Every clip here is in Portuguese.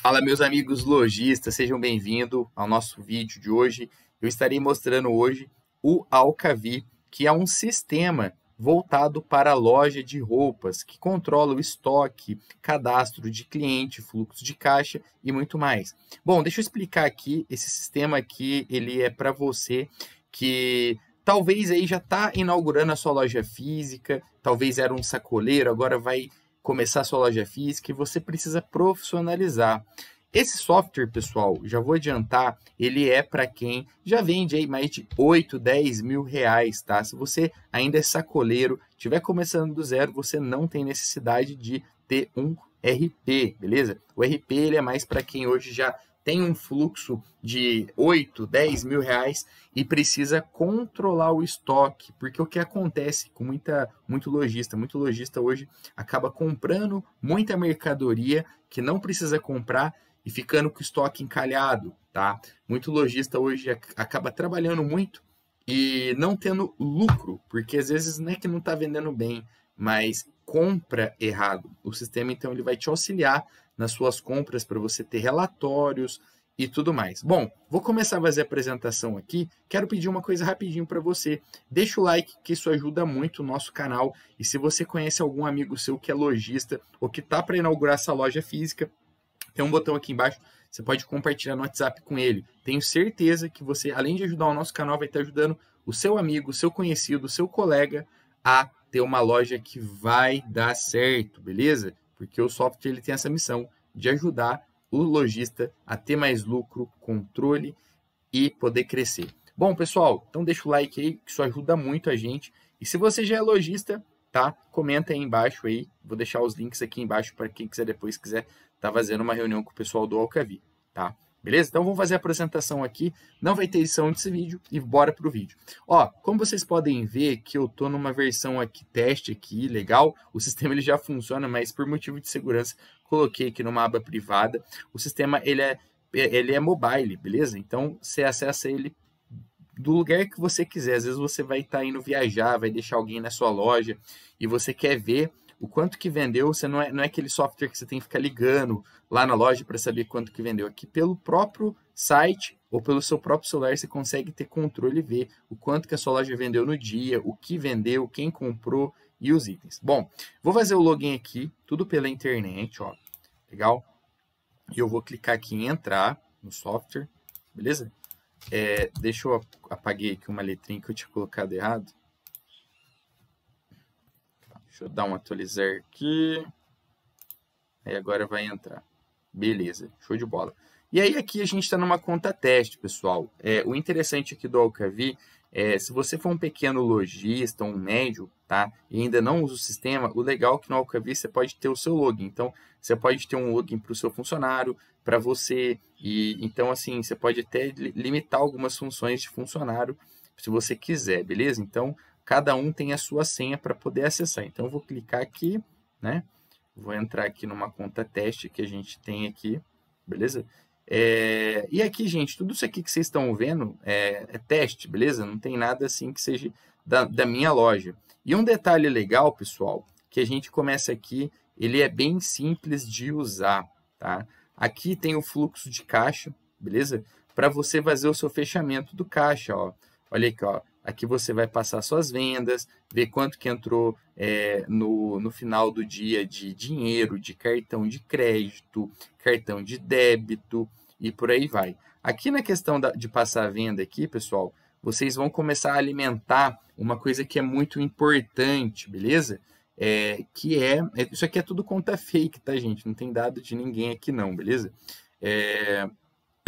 Fala, meus amigos lojistas, sejam bem-vindos ao nosso vídeo de hoje. Eu estarei mostrando hoje o Alcavi, que é um sistema voltado para a loja de roupas, que controla o estoque, cadastro de cliente, fluxo de caixa e muito mais. Bom, deixa eu explicar aqui, esse sistema aqui, ele é para você que talvez aí já está inaugurando a sua loja física, talvez era um sacoleiro, agora vai começar sua loja física e você precisa profissionalizar. Esse software, pessoal, já vou adiantar, ele é para quem já vende aí mais de 8, 10 mil reais, tá? Se você ainda é sacoleiro, tiver começando do zero, você não tem necessidade de ter um RP, beleza? O RP ele é mais para quem hoje já tem um fluxo de 8, 10 mil reais e precisa controlar o estoque, porque o que acontece com muita, muito lojista, muito lojista hoje acaba comprando muita mercadoria que não precisa comprar e ficando com o estoque encalhado, tá? Muito lojista hoje acaba trabalhando muito e não tendo lucro, porque às vezes não é que não está vendendo bem, mas compra errado. O sistema então ele vai te auxiliar nas suas compras para você ter relatórios e tudo mais. Bom, vou começar a fazer a apresentação aqui. Quero pedir uma coisa rapidinho para você. Deixa o like, que isso ajuda muito o nosso canal. E se você conhece algum amigo seu que é lojista ou que está para inaugurar essa loja física, tem um botão aqui embaixo, você pode compartilhar no WhatsApp com ele. Tenho certeza que você, além de ajudar o nosso canal, vai estar ajudando o seu amigo, o seu conhecido, o seu colega a ter uma loja que vai dar certo, beleza? porque o software ele tem essa missão de ajudar o lojista a ter mais lucro, controle e poder crescer. Bom, pessoal, então deixa o like aí, que isso ajuda muito a gente. E se você já é lojista, tá? Comenta aí embaixo aí. Vou deixar os links aqui embaixo para quem quiser depois quiser tá fazendo uma reunião com o pessoal do Alcavi, tá? Beleza? Então vamos fazer a apresentação aqui. Não vai ter edição desse vídeo e bora pro vídeo. Ó, como vocês podem ver que eu tô numa versão aqui teste aqui, legal. O sistema ele já funciona, mas por motivo de segurança coloquei aqui numa aba privada. O sistema ele é ele é mobile, beleza? Então você acessa ele do lugar que você quiser. Às vezes você vai estar tá indo viajar, vai deixar alguém na sua loja e você quer ver o quanto que vendeu, você não é, não é aquele software que você tem que ficar ligando lá na loja para saber quanto que vendeu. Aqui pelo próprio site ou pelo seu próprio celular você consegue ter controle e ver o quanto que a sua loja vendeu no dia, o que vendeu, quem comprou e os itens. Bom, vou fazer o login aqui, tudo pela internet, ó. Legal? E eu vou clicar aqui em entrar no software, beleza? É, deixa eu apaguei aqui uma letrinha que eu tinha colocado errado. Deixa eu dar um atualizar aqui. Aí agora vai entrar. Beleza, show de bola. E aí aqui a gente está numa conta teste, pessoal. É, o interessante aqui do Alcavi é, se você for um pequeno lojista, um médio, tá? E ainda não usa o sistema, o legal é que no Alcavi você pode ter o seu login. Então, você pode ter um login para o seu funcionário, para você. E então, assim, você pode até limitar algumas funções de funcionário se você quiser, beleza? Então, cada um tem a sua senha para poder acessar. Então, eu vou clicar aqui, né? Vou entrar aqui numa conta teste que a gente tem aqui, beleza? É, e aqui, gente, tudo isso aqui que vocês estão vendo é, é teste, beleza? Não tem nada assim que seja da, da, minha loja. E um detalhe legal, pessoal, que a gente começa aqui, ele é bem simples de usar, tá? Aqui tem o fluxo de caixa, beleza? Para você fazer o seu fechamento do caixa, ó. Olha aqui, ó. Aqui você vai passar suas vendas, ver quanto que entrou é, no, no final do dia de dinheiro, de cartão de crédito, cartão de débito e por aí vai. Aqui na questão da, de passar a venda aqui, pessoal, vocês vão começar a alimentar uma coisa que é muito importante, beleza? É, que é, é isso aqui é tudo conta fake, tá, gente? Não tem dado de ninguém aqui não, beleza? É,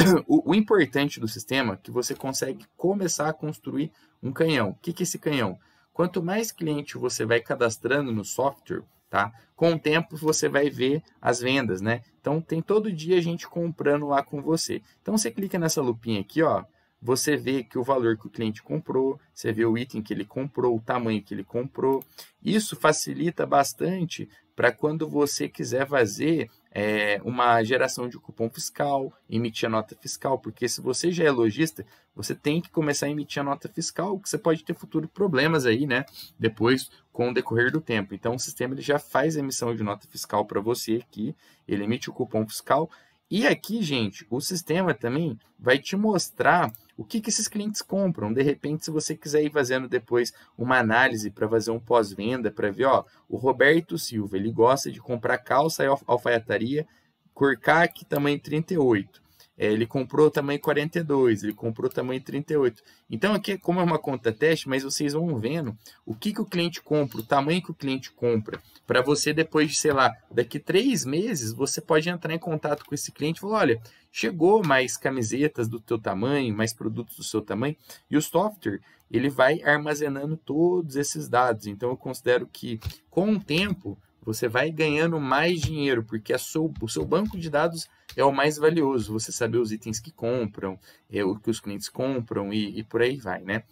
o, o, importante do sistema é que você consegue começar a construir um canhão. O que, que é esse canhão? Quanto mais cliente você vai cadastrando no software, tá? Com o tempo você vai ver as vendas, né? Então tem todo dia a gente comprando lá com você. Então você clica nessa lupinha aqui, ó, você vê que o valor que o cliente comprou, você vê o item que ele comprou, o tamanho que ele comprou. Isso facilita bastante para quando você quiser fazer é, uma geração de cupom fiscal, emitir a nota fiscal, porque se você já é lojista, você tem que começar a emitir a nota fiscal, que você pode ter futuros problemas aí, né? Depois, com o decorrer do tempo. Então, o sistema ele já faz a emissão de nota fiscal para você aqui, ele emite o cupom fiscal. E aqui, gente, o sistema também vai te mostrar o que, que esses clientes compram. De repente, se você quiser ir fazendo depois uma análise para fazer um pós-venda, para ver, ó, o Roberto Silva, ele gosta de comprar calça e alfaiataria, corcar que tamanho 38. É, ele comprou tamanho 42, ele comprou tamanho 38. Então, aqui, como é uma conta teste, mas vocês vão vendo o que, que o cliente compra, o tamanho que o cliente compra, para você depois de, sei lá, daqui três meses, você pode entrar em contato com esse cliente e falar, olha, chegou mais camisetas do teu tamanho, mais produtos do seu tamanho, e o software, ele vai armazenando todos esses dados. Então, eu considero que, com o tempo, você vai ganhando mais dinheiro, porque seu, o seu banco de dados é o mais valioso. Você saber os itens que compram, é, o que os clientes compram e, e por aí vai, né?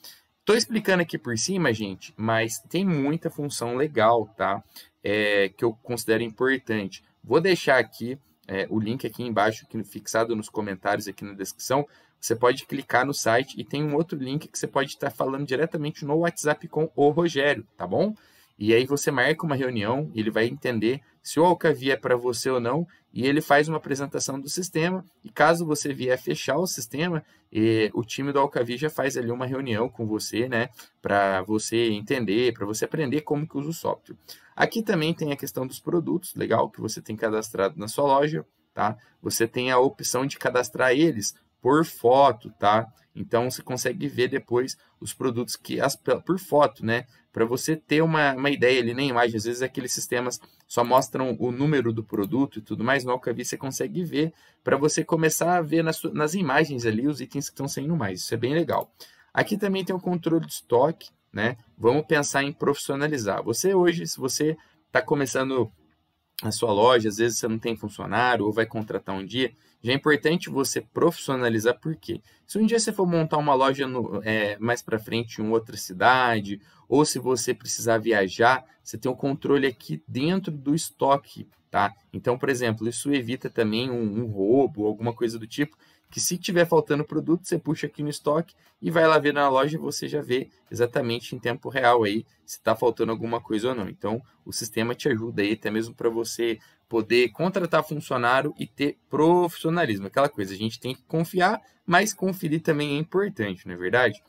Estou explicando aqui por cima, gente, mas tem muita função legal, tá? É, que eu considero importante. Vou deixar aqui é, o link aqui embaixo, aqui, fixado nos comentários aqui na descrição. Você pode clicar no site e tem um outro link que você pode estar tá falando diretamente no WhatsApp com o Rogério, tá bom? E aí você marca uma reunião, ele vai entender se o Alcavi é para você ou não, e ele faz uma apresentação do sistema, e caso você vier fechar o sistema, eh, o time do Alcavi já faz ali uma reunião com você, né, para você entender, para você aprender como que usa o software. Aqui também tem a questão dos produtos, legal, que você tem cadastrado na sua loja, tá? Você tem a opção de cadastrar eles por foto, tá? Então você consegue ver depois os produtos que as por foto, né? para você ter uma, uma ideia ali na imagem. Às vezes aqueles sistemas só mostram o número do produto e tudo mais, no Alcavi você consegue ver para você começar a ver nas, nas imagens ali os itens que estão saindo mais. Isso é bem legal. Aqui também tem o controle de estoque, né? Vamos pensar em profissionalizar. Você hoje, se você está começando a sua loja, às vezes você não tem funcionário ou vai contratar um dia, já é importante você profissionalizar, porque se um dia você for montar uma loja no, é, mais para frente em outra cidade, ou se você precisar viajar, você tem o um controle aqui dentro do estoque, tá? Então, por exemplo, isso evita também um, um roubo, alguma coisa do tipo, que se tiver faltando produto, você puxa aqui no estoque e vai lá ver na loja e você já vê exatamente em tempo real aí se está faltando alguma coisa ou não. Então, o sistema te ajuda aí até mesmo para você poder contratar funcionário e ter profissionalismo. Aquela coisa, a gente tem que confiar, mas conferir também é importante, não é verdade?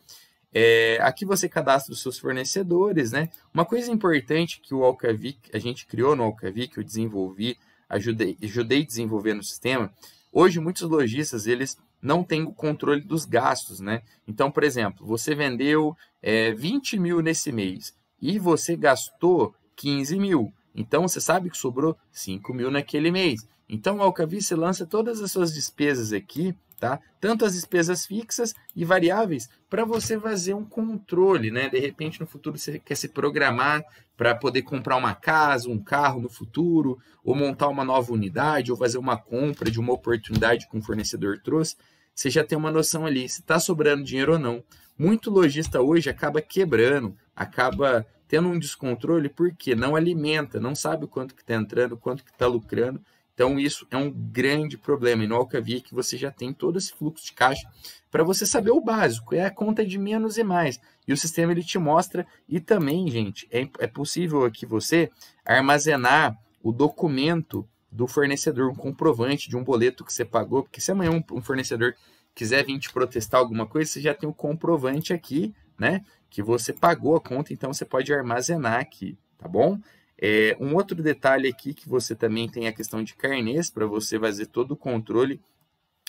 É, aqui você cadastra os seus fornecedores, né? Uma coisa importante que o Alcavic, a gente criou no Alcavic, eu desenvolvi, ajudei, ajudei a desenvolver no sistema. Hoje, muitos lojistas, eles não têm o controle dos gastos, né? Então, por exemplo, você vendeu é, 20 mil nesse mês e você gastou 15 mil. Então você sabe que sobrou 5 mil naquele mês. Então o Alcavice lança todas as suas despesas aqui, tá? Tanto as despesas fixas e variáveis, para você fazer um controle, né? De repente no futuro você quer se programar para poder comprar uma casa, um carro no futuro, ou montar uma nova unidade, ou fazer uma compra de uma oportunidade que um fornecedor trouxe. Você já tem uma noção ali se está sobrando dinheiro ou não. Muito lojista hoje acaba quebrando, acaba tendo um descontrole porque não alimenta, não sabe quanto que está entrando, quanto que está lucrando. Então isso é um grande problema. E no Alcavia que você já tem todo esse fluxo de caixa para você saber o básico, é a conta de menos e mais. E o sistema ele te mostra e também, gente, é, é possível aqui você armazenar o documento do fornecedor, um comprovante de um boleto que você pagou, porque se amanhã um, um fornecedor quiser vir te protestar alguma coisa, você já tem o um comprovante aqui, né? que você pagou a conta, então você pode armazenar aqui, tá bom? É, um outro detalhe aqui que você também tem a questão de carnês para você fazer todo o controle.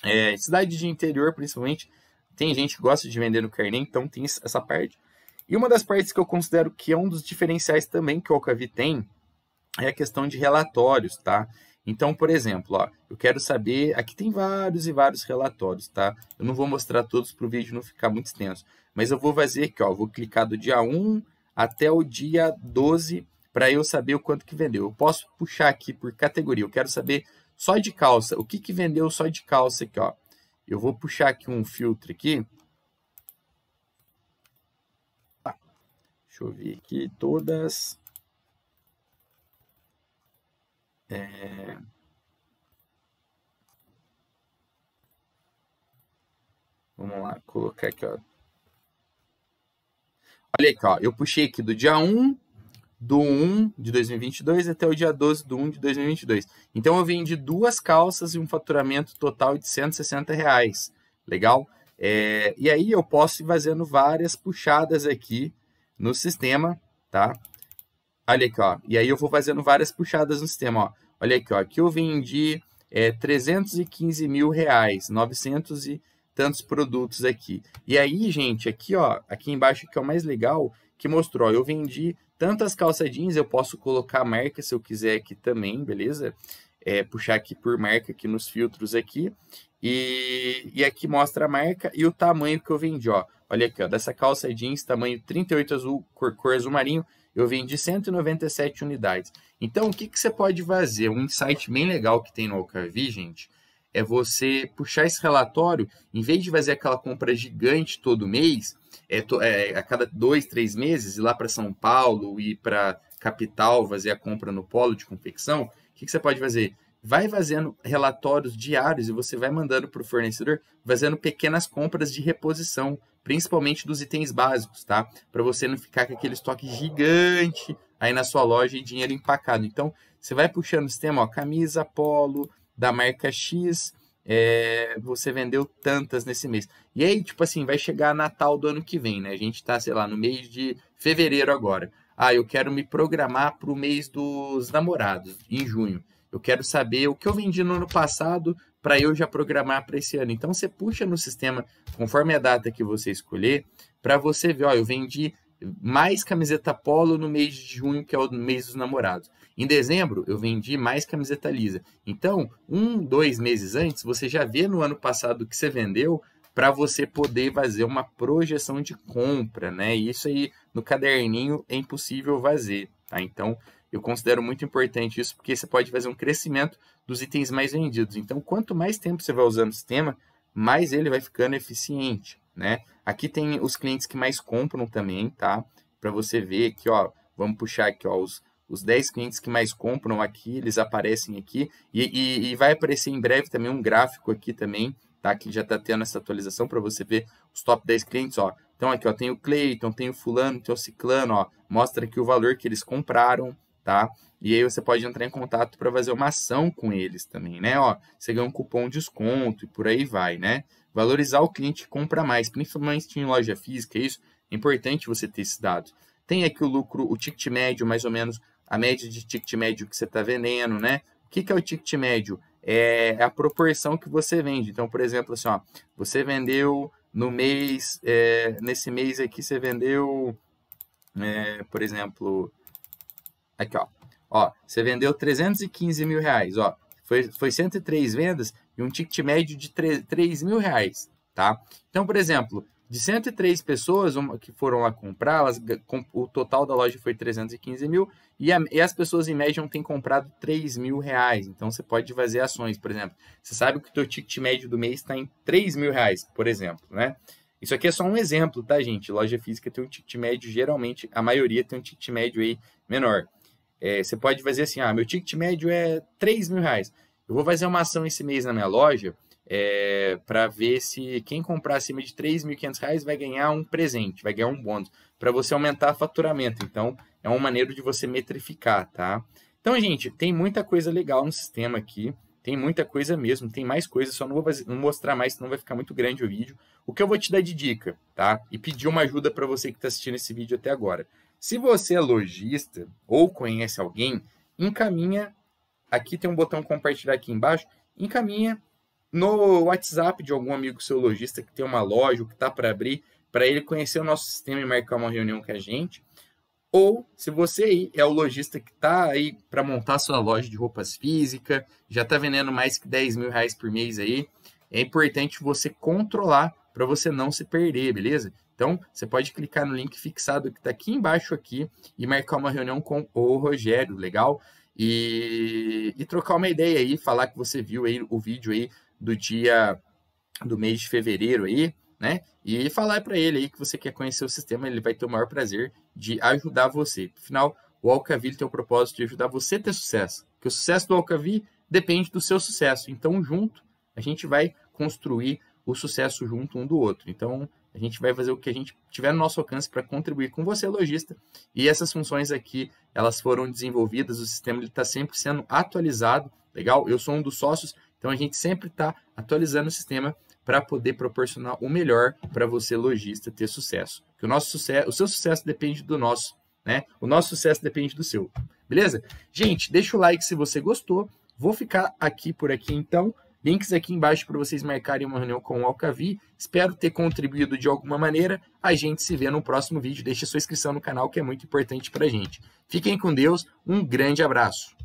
É, cidade de interior, principalmente, tem gente que gosta de vender no carnê, então tem essa parte. E uma das partes que eu considero que é um dos diferenciais também que o Alcavi tem é a questão de relatórios, tá? Então, por exemplo, ó, eu quero saber, aqui tem vários e vários relatórios, tá? Eu não vou mostrar todos para o vídeo não ficar muito extenso, mas eu vou fazer aqui, ó, vou clicar do dia 1 até o dia 12 para eu saber o quanto que vendeu. Eu posso puxar aqui por categoria, eu quero saber só de calça, o que que vendeu só de calça aqui, ó. Eu vou puxar aqui um filtro aqui. Tá. Deixa eu ver aqui todas É... Vamos lá, colocar aqui, ó. Olha aqui, ó. Eu puxei aqui do dia 1 do 1 de 2022 até o dia 12 do 1 de 2022. Então eu vendi duas calças e um faturamento total de 160 reais. Legal? É, e aí eu posso ir fazendo várias puxadas aqui no sistema, tá? Olha aqui, ó. E aí eu vou fazendo várias puxadas no sistema, ó. Olha aqui, ó. Aqui eu vendi é, 315 mil reais, 900 e tantos produtos aqui. E aí, gente, aqui, ó, aqui embaixo que é o mais legal, que mostrou, ó, eu vendi tantas calça jeans, eu posso colocar marca se eu quiser aqui também, beleza? É, puxar aqui por marca aqui nos filtros aqui. E, e aqui mostra a marca e o tamanho que eu vendi, ó. Olha aqui, ó, dessa calça jeans tamanho 38 azul, cor, cor azul marinho, eu vendi 197 unidades. Então, o que, que você pode fazer? Um insight bem legal que tem no Alcavi, gente, é você puxar esse relatório, em vez de fazer aquela compra gigante todo mês, é, é a cada dois, três meses, ir lá para São Paulo, ir para capital, fazer a compra no polo de confecção, o que, que você pode fazer? vai fazendo relatórios diários e você vai mandando para o fornecedor, fazendo pequenas compras de reposição, principalmente dos itens básicos, tá? Para você não ficar com aquele estoque gigante aí na sua loja e dinheiro empacado. Então, você vai puxando o sistema, ó, camisa polo da marca X, é, você vendeu tantas nesse mês. E aí, tipo assim, vai chegar Natal do ano que vem, né? A gente tá, sei lá, no mês de fevereiro agora. Ah, eu quero me programar para o mês dos namorados, em junho. Eu quero saber o que eu vendi no ano passado para eu já programar para esse ano. Então você puxa no sistema, conforme a data que você escolher, para você ver, ó, eu vendi mais camiseta polo no mês de junho, que é o mês dos namorados. Em dezembro, eu vendi mais camiseta lisa. Então, um, dois meses antes, você já vê no ano passado o que você vendeu para você poder fazer uma projeção de compra, né? Isso aí no caderninho é impossível fazer, tá? Então, eu considero muito importante isso, porque você pode fazer um crescimento dos itens mais vendidos. Então, quanto mais tempo você vai usando o sistema, mais ele vai ficando eficiente, né? Aqui tem os clientes que mais compram também, tá? Para você ver aqui, ó, vamos puxar aqui, ó, os, os 10 clientes que mais compram aqui, eles aparecem aqui, e, e, e vai aparecer em breve também um gráfico aqui também, tá? Que já está tendo essa atualização para você ver os top 10 clientes, ó. Então aqui, ó, tem o Clayton, tem o fulano, tem o ciclano, ó, mostra aqui o valor que eles compraram, tá? E aí você pode entrar em contato para fazer uma ação com eles também, né? Ó, você ganha um cupom de desconto e por aí vai, né? Valorizar o cliente que compra mais, principalmente em loja física, é isso é importante você ter esse dado. Tem aqui o lucro, o ticket médio, mais ou menos a média de ticket médio que você está vendendo, né? O que, que é o ticket médio? É, é a proporção que você vende. Então, por exemplo, assim, ó, você vendeu no mês, é, nesse mês aqui você vendeu, é, por exemplo, Aqui, ó. Ó, você vendeu 315 mil reais, ó. Foi, foi 103 vendas e um ticket médio de 3, 3 mil reais, tá? Então, por exemplo, de 103 pessoas que foram lá comprar, elas, o total da loja foi 315 mil e, a, e as pessoas em média não têm comprado 3 mil reais. Então você pode fazer ações, por exemplo. Você sabe que o teu ticket médio do mês está em 3 mil reais, por exemplo, né? Isso aqui é só um exemplo, tá, gente? Loja física tem um ticket médio, geralmente, a maioria tem um ticket médio aí menor. É, você pode fazer assim, ah, meu ticket médio é 3 mil reais. Eu vou fazer uma ação esse mês na minha loja é, para ver se quem comprar acima de 3.500 reais vai ganhar um presente, vai ganhar um bônus, para você aumentar o faturamento. Então, é uma maneira de você metrificar, tá? Então, gente, tem muita coisa legal no sistema aqui, tem muita coisa mesmo, tem mais coisa, só não vou mostrar mais, senão vai ficar muito grande o vídeo. O que eu vou te dar de dica, tá? E pedir uma ajuda para você que está assistindo esse vídeo até agora. Se você é lojista ou conhece alguém, encaminha. Aqui tem um botão compartilhar aqui embaixo. Encaminha no WhatsApp de algum amigo seu lojista que tem uma loja ou que está para abrir, para ele conhecer o nosso sistema e marcar uma reunião com a gente. Ou se você aí é o lojista que está aí para montar sua loja de roupas física, já está vendendo mais que 10 mil reais por mês aí, é importante você controlar para você não se perder, beleza? Então, você pode clicar no link fixado que está aqui embaixo aqui e marcar uma reunião com o Rogério, legal? E, e trocar uma ideia aí, falar que você viu aí o vídeo aí do dia do mês de fevereiro aí, né? E falar para ele aí que você quer conhecer o sistema, ele vai ter o maior prazer de ajudar você. Afinal, o Alcavil tem o propósito de ajudar você a ter sucesso, que o sucesso do Alcavi depende do seu sucesso. Então, junto, a gente vai construir o sucesso junto um do outro. Então, a gente vai fazer o que a gente tiver no nosso alcance para contribuir com você, lojista. E essas funções aqui, elas foram desenvolvidas, o sistema está sempre sendo atualizado, legal? Eu sou um dos sócios, então a gente sempre está atualizando o sistema para poder proporcionar o melhor para você, lojista, ter sucesso. Que o, nosso sucesso, o seu sucesso depende do nosso, né? O nosso sucesso depende do seu, beleza? Gente, deixa o like se você gostou. Vou ficar aqui por aqui, então. Links aqui embaixo para vocês marcarem uma reunião com o Alcavi. Espero ter contribuído de alguma maneira. A gente se vê no próximo vídeo. Deixe sua inscrição no canal que é muito importante para a gente. Fiquem com Deus. Um grande abraço.